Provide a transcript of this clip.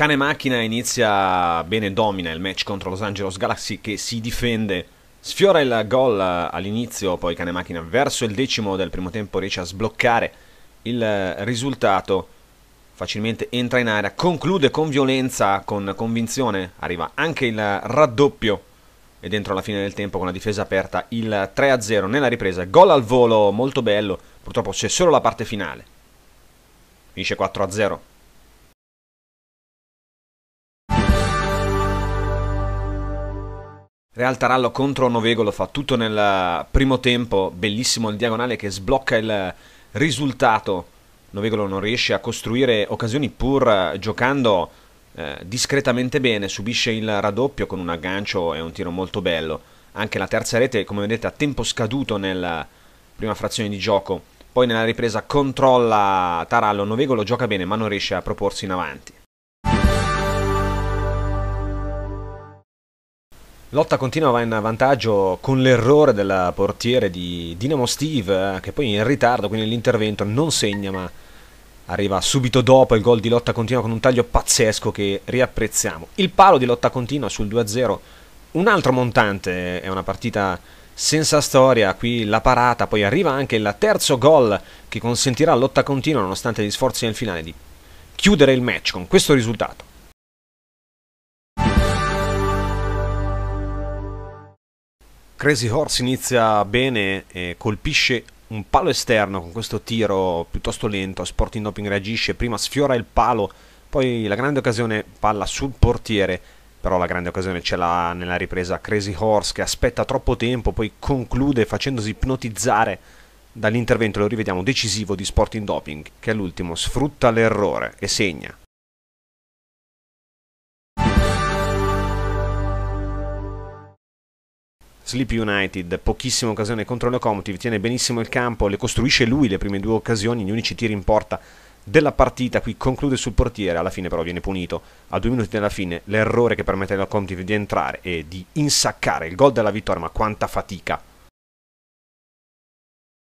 Cane Macchina inizia bene, domina il match contro Los Angeles Galaxy che si difende. Sfiora il gol all'inizio, poi Cane Macchina verso il decimo del primo tempo riesce a sbloccare il risultato. Facilmente entra in area, conclude con violenza, con convinzione, arriva anche il raddoppio e dentro la fine del tempo con la difesa aperta il 3-0 nella ripresa, gol al volo molto bello, purtroppo c'è solo la parte finale. Finisce 4-0. Real Tarallo contro Novegolo fa tutto nel eh, primo tempo, bellissimo il diagonale che sblocca il eh, risultato. Novegolo non riesce a costruire occasioni pur eh, giocando eh, discretamente bene, subisce il raddoppio con un aggancio e un tiro molto bello. Anche la terza rete, come vedete, a tempo scaduto nella prima frazione di gioco. Poi nella ripresa controlla Tarallo, Novegolo gioca bene ma non riesce a proporsi in avanti. Lotta continua va in vantaggio con l'errore del portiere di Dinamo Steve eh, che poi in ritardo, quindi l'intervento non segna ma arriva subito dopo il gol di Lotta continua con un taglio pazzesco che riapprezziamo. Il palo di Lotta continua sul 2-0, un altro montante, eh, è una partita senza storia, qui la parata, poi arriva anche il terzo gol che consentirà a Lotta continua nonostante gli sforzi nel finale di chiudere il match con questo risultato. Crazy Horse inizia bene, e colpisce un palo esterno con questo tiro piuttosto lento, Sporting Doping reagisce, prima sfiora il palo, poi la grande occasione palla sul portiere, però la grande occasione ce l'ha nella ripresa Crazy Horse che aspetta troppo tempo, poi conclude facendosi ipnotizzare dall'intervento, lo rivediamo, decisivo di Sporting Doping, che all'ultimo sfrutta l'errore e segna. Sleep United, pochissima occasione contro Locomotive, tiene benissimo il campo, le costruisce lui le prime due occasioni, gli unici tiri in porta della partita, qui conclude sul portiere, alla fine però viene punito a due minuti dalla fine l'errore che permette alla Locomotive di entrare e di insaccare il gol della vittoria, ma quanta fatica